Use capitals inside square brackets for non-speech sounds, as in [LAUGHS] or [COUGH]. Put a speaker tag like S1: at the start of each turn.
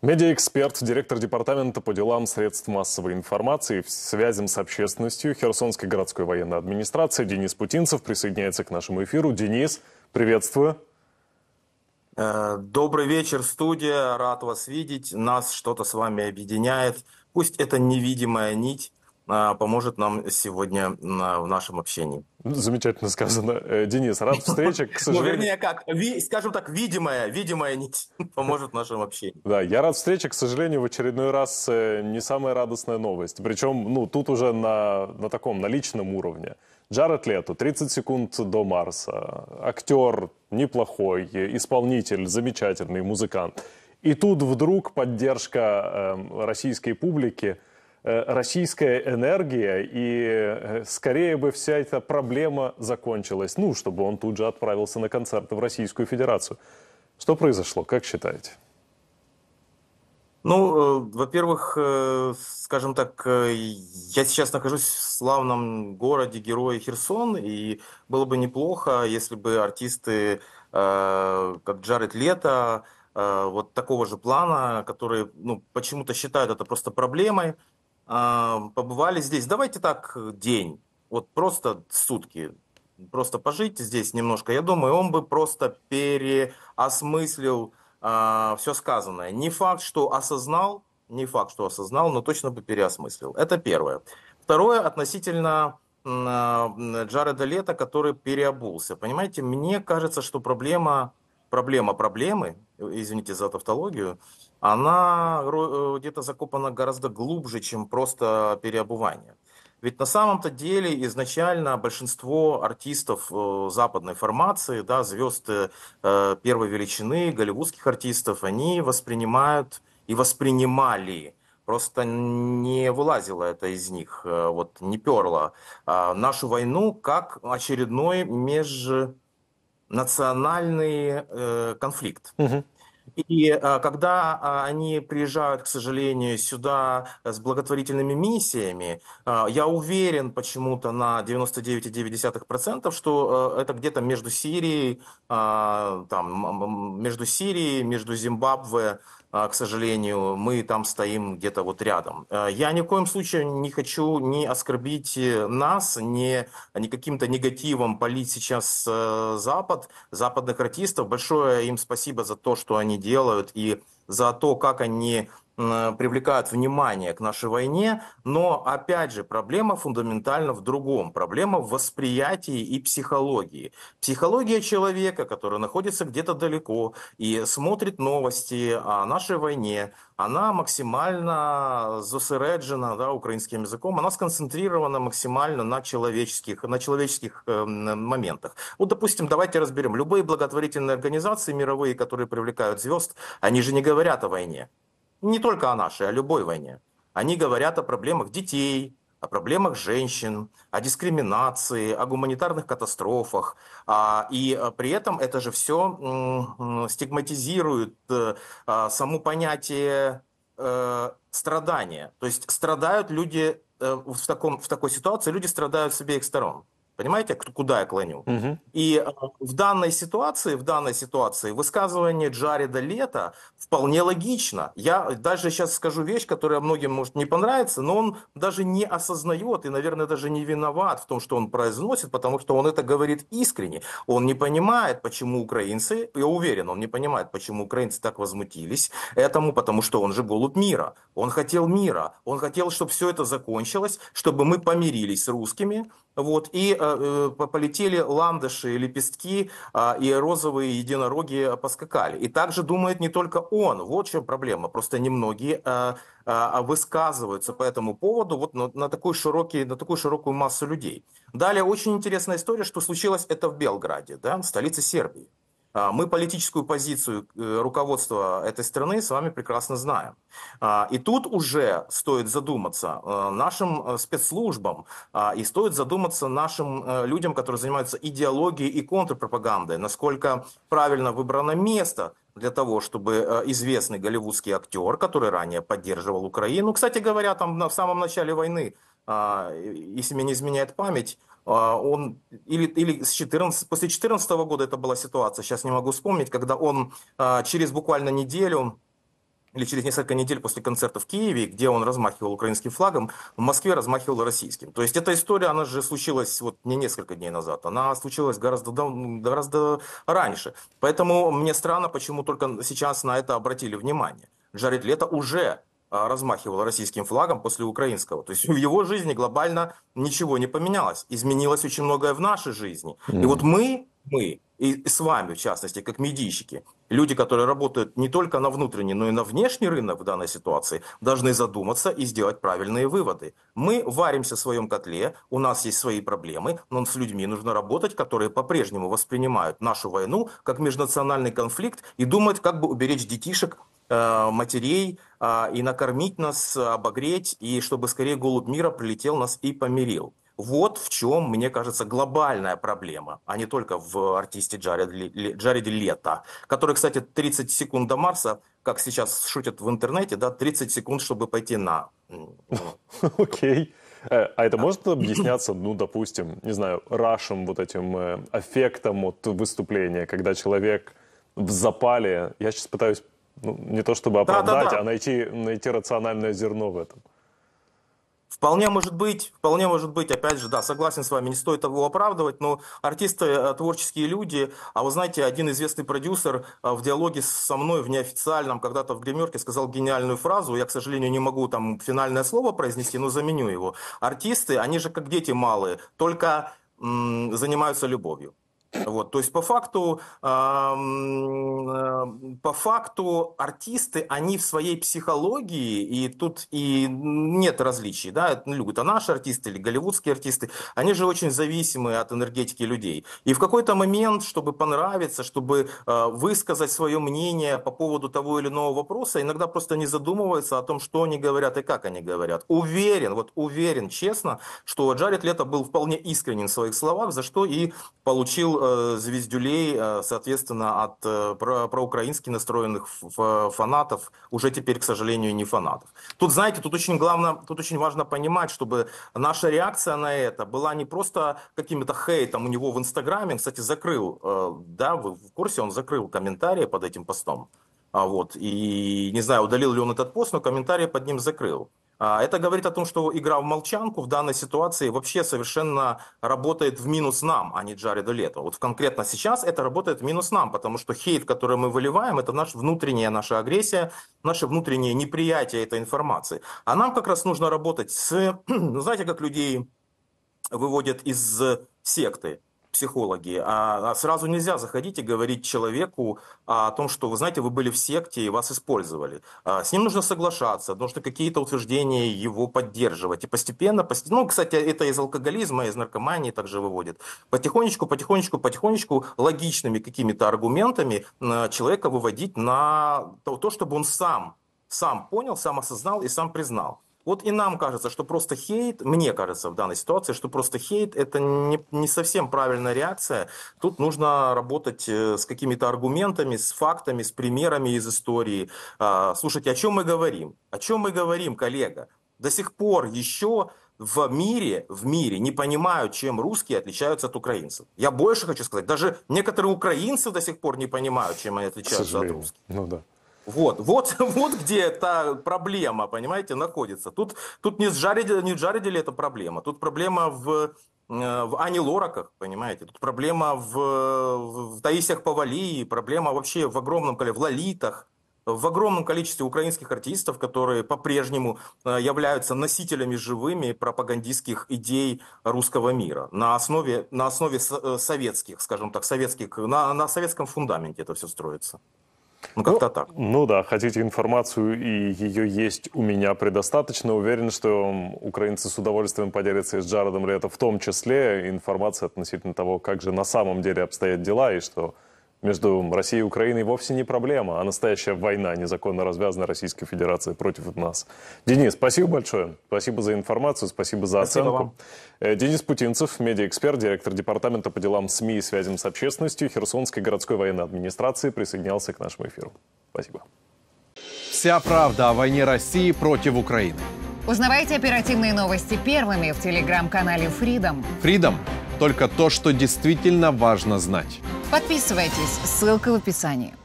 S1: Медиаэксперт, директор департамента по делам средств массовой информации в связям с общественностью Херсонской городской военной администрации Денис Путинцев присоединяется к нашему эфиру. Денис,
S2: приветствую. Э, добрый вечер, студия. Рад вас видеть. Нас что-то с вами объединяет. Пусть это невидимая нить, а, поможет нам сегодня в нашем общении.
S1: Ну, замечательно сказано.
S2: Э, Денис, рад встрече.
S1: К сожалению... [LAUGHS] Ну, вернее,
S2: как, ви, скажем так, видимая, видимая нить [LAUGHS] поможет в нашем общении.
S1: Да, я рад встрече. К сожалению, в очередной раз э, не самая радостная новость. Причем, ну, тут уже на, на таком, на личном уровне. Джаред Лето, 30 секунд до Марса. Актер неплохой, э, исполнитель замечательный, музыкант. И тут вдруг поддержка э, российской публики – Э, российская энергия, и э, скорее бы вся эта проблема закончилась. Ну, чтобы он тут же отправился на концерт в Российскую Федерацию. Что произошло, как считаете?
S2: Ну, э, во-первых, скажем так, я сейчас нахожусь в славном городе героя Херсон, и было бы неплохо, если бы артисты, как Джаред Лето, вот такого же плана, которые ну, почему-то считают это просто проблемой, а, побывали здесь. Давайте так э, день, вот просто сутки, просто пожить здесь немножко. Я думаю, он бы просто переосмыслил а, все сказанное. Не факт, что осознал, не факт, что осознал, но точно бы переосмыслил. Это первое. Второе относительно а, Джареда Лето, который переобулся. Понимаете, мне кажется, что проблема проблема проблемы, извините за тавтологию, она э, где-то закопана гораздо глубже, чем просто переобувание. Ведь на самом-то деле изначально большинство артистов э, западной формации, да, звезд э, первой величины, голливудских артистов, они воспринимают и воспринимали просто не вылазило это из них, вот не перло. А нашу войну как очередной меж национальный э, конфликт. Угу. И э, когда э, они приезжают, к сожалению, сюда с благотворительными миссиями, э, я уверен почему-то на 99,9%, что э, это где-то между Сирией, э, там, между Сирией, между Зимбабве, а, к сожалению, мы там стоим где-то вот рядом. Э, я ни в коем случае не хочу ни оскорбить э, нас, не, не каким-то негативом полить сейчас э, Запад, западных артистов. Большое им спасибо за то, что они делают, и за то, как они привлекают внимание к нашей войне, но опять же проблема фундаментально в другом. Проблема в восприятии и психологии. Психология человека, который находится где-то далеко и смотрит новости о нашей войне, она максимально зосереджена да, украинским языком, она сконцентрирована максимально на человеческих, на человеческих э, моментах. Вот, допустим, давайте разберем. Любые благотворительные организации мировые, которые привлекают звезд, они же не говорят о войне не только о нашей, а о любой войне. Они говорят о проблемах детей, о проблемах женщин, о дискриминации, о гуманитарных катастрофах. А, и э, при этом это же все стигматизирует э, а, само понятие э, страдания. То есть страдают люди в, таком, в такой ситуации, люди страдают с обеих сторон. Понимаете, куда я клоню? Угу. И э, в данной ситуации, в данной ситуации высказывание Джареда Лето вполне логично. Я даже сейчас скажу вещь, которая многим может не понравиться, но он даже не осознает и, наверное, даже не виноват в том, что он произносит, потому что он это говорит искренне. Он не понимает, почему украинцы, я уверен, он не понимает, почему украинцы так возмутились этому, потому что он же голубь мира. Он хотел мира, он хотел, чтобы все это закончилось, чтобы мы помирились с русскими, вот, и э, э полетели ландыши, лепестки, э, и розовые единороги поскакали. И также думает не только он. Вот в чем проблема. Просто немногие э, высказываются по этому поводу вот на, на, такой широкий, на такую широкую массу людей. Далее, очень интересная история, что случилось это в Белграде, да, столице Сербии. А, мы политическую позицию э, руководства этой страны с вами прекрасно знаем. А, и тут уже стоит задуматься э, нашим э, спецслужбам а, и стоит задуматься нашим людям, которые занимаются идеологией и контрпропагандой, насколько правильно выбрано место для того, чтобы э, известный голливудский актер, который ранее поддерживал Украину, кстати говоря, там на, в самом начале войны, а, если меня не изменяет память, а, он или, или с 14, после 2014 года это была ситуация, сейчас не могу вспомнить, когда он а, через буквально неделю или через несколько недель после концерта в Киеве, где он размахивал украинским флагом, в Москве размахивал российским. То есть эта история, она же случилась вот не несколько дней назад, она случилась гораздо, гораздо раньше. Поэтому мне странно, почему только сейчас на это обратили внимание. Джаред Лето уже а, размахивал российским флагом после украинского. То есть в его жизни глобально ничего не поменялось. Изменилось очень многое в нашей жизни. Mm. И вот мы, мы, и с вами в частности, как медийщики, люди, которые работают не только на внутренний, но и на внешний рынок в данной ситуации, должны задуматься и сделать правильные выводы. Мы варимся в своем котле, у нас есть свои проблемы, но с людьми нужно работать, которые по-прежнему воспринимают нашу войну как межнациональный конфликт и думают, как бы уберечь детишек э, матерей э, и накормить нас, обогреть, и чтобы скорее голубь мира прилетел нас и помирил. Вот в чем, мне кажется, глобальная проблема, а не только в артисте Джареде, Джареде Лето, который, кстати, 30 секунд до Марса, как сейчас шутят в интернете, да, 30 секунд, чтобы пойти на... Ну.
S1: [LAUGHS] Окей.
S2: Э, а это может
S1: объясняться, ну, допустим, не знаю, рашем вот этим э, эффектом от выступления, когда человек в запале, я сейчас пытаюсь ну, не то чтобы оправдать, да, да, да. а
S2: найти, найти рациональное зерно в этом. Вполне может быть, вполне может быть, опять же, да, согласен с вами, не стоит его оправдывать, но артисты э, творческие люди, а вы знаете, один известный продюсер э, в диалоге со мной в неофициальном когда-то в гримерке сказал гениальную фразу, я, к сожалению, не могу там финальное слово произнести, но заменю его. Артисты, они же как дети малые, только м- занимаются любовью. Вот, то есть по факту, э, по факту артисты, они в своей психологии, и тут и нет различий, да, это, ну, это а наши артисты или голливудские артисты, они же очень зависимы от энергетики людей. И в какой-то момент, чтобы понравиться, чтобы э, высказать свое мнение по поводу того или иного вопроса, иногда просто не задумываются о том, что они говорят и как они говорят. Уверен, вот уверен, честно, что Джаред Лето был вполне искренен в своих словах, за что и получил э, Э, звездюлей, э, соответственно, от э, про проукраински настроенных фанатов, уже теперь, к сожалению, не фанатов. Тут, знаете, тут очень главное, тут очень важно понимать, чтобы наша реакция на это была не просто каким-то хейтом у него в Инстаграме, кстати, закрыл, да, вы в курсе, он закрыл комментарии под этим постом, а вот, и не знаю, удалил ли он этот пост, но комментарии под ним закрыл. А, это говорит о том, что игра в молчанку в данной ситуации вообще совершенно работает в минус нам, а не Джареду Лето. Вот конкретно сейчас это работает в минус нам, потому что хейт, который мы выливаем, это наша внутренняя наша агрессия, наше внутреннее неприятие этой информации. А нам как раз нужно работать с... [CLEARS THROAT] Ну, знаете, как людей выводят из секты? психологи. А, а сразу нельзя заходить и говорить человеку о том, что, вы знаете, вы были в секте и вас использовали. А, с ним нужно соглашаться, нужно какие-то утверждения его поддерживать. И постепенно, постепенно, ну, кстати, это из алкоголизма, из наркомании также выводит. Потихонечку, потихонечку, потихонечку логичными какими-то аргументами человека выводить на то, чтобы он сам сам понял, сам осознал и сам признал. Вот и нам кажется, что просто хейт, мне кажется в данной ситуации, что просто хейт – это не, не совсем правильная реакция. Тут нужно работать э, с какими-то аргументами, с фактами, с примерами из истории. А, слушайте, о чем мы говорим? О чем мы говорим, коллега? До сих пор еще в мире, в мире не понимают, чем русские отличаются от украинцев. Я больше хочу сказать, даже некоторые украинцы до сих пор не понимают, чем они отличаются от русских. Ну да. Вот, вот, [LAUGHS] вот где эта проблема, понимаете, находится. Тут, тут не сжарили, не сжарили это проблема. Тут проблема в э, в Ани Лораках, понимаете, тут проблема в, в Таисиях Павалии, проблема вообще в огромном количестве, в Лолитах, в огромном количестве украинских артистов, которые по-прежнему э, являются носителями живыми пропагандистских идей русского мира на основе, на основе э, советских, скажем так, советских, на, на советском фундаменте это все строится.
S1: Ну, как-то ну, так. Ну да, хотите информацию, и ее есть у меня предостаточно. Уверен, что украинцы с удовольствием поделятся и с Джаредом Лето, в том числе информация относительно того, как же на самом деле обстоят дела, и что между Россией и Украиной вовсе не проблема, а настоящая война, незаконно развязана Российской Федерацией против нас. Денис, спасибо большое. Спасибо за информацию, спасибо за спасибо оценку. Вам. Э, Денис Путинцев, медиаэксперт, директор департамента по делам СМИ и связям с общественностью Херсонской городской военной администрации присоединялся к нашему эфиру. Спасибо.
S2: Вся правда о войне России против Украины.
S1: Узнавайте оперативные новости первыми в телеграм-канале Freedom.
S2: Freedom только то, что действительно важно знать.
S1: Подписывайтесь, ссылка в описании.